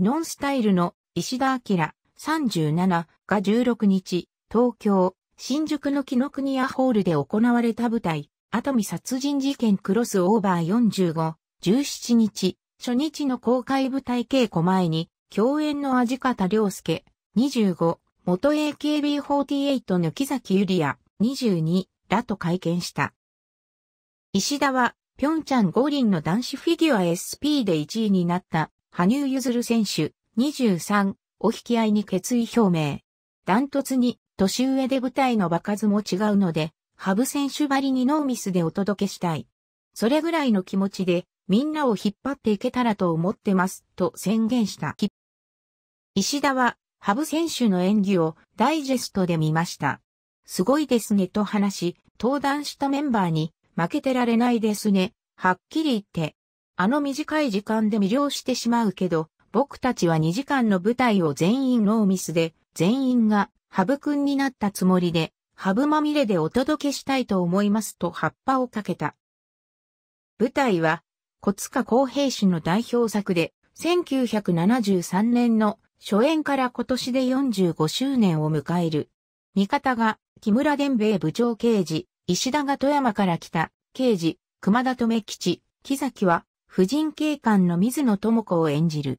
ノンスタイルの石田明37が16日、東京、新宿の木の国屋ホールで行われた舞台、アトミ殺人事件クロスオーバー45、17日、初日の公開舞台稽古前に、共演の味方良介、25、元 AKB48 の木崎ゆりや、22らと会見した。石田は、ぴょんちゃん五輪の男子フィギュア SP で1位になった羽生結弦選手、23お引き合いに決意表明。ダントツに年上で舞台の場数も違うので、ハブ選手ばりにノーミスでお届けしたい。それぐらいの気持ちで、みんなを引っ張っていけたらと思ってます、と宣言した。石田は、ハブ選手の演技をダイジェストで見ました。すごいですねと話し、登壇したメンバーに、負けてられないですね、はっきり言って、あの短い時間で魅了してしまうけど、僕たちは2時間の舞台を全員ノーミスで、全員が、ハブくんになったつもりで、ハブまみれでお届けしたいと思いますと葉っぱをかけた。舞台は、小塚公平氏の代表作で、1973年の初演から今年で45周年を迎える。味方が、木村伝兵衛部長刑事、石田が富山から来た、刑事、熊田留吉、木崎は、婦人警官の水野智子を演じる。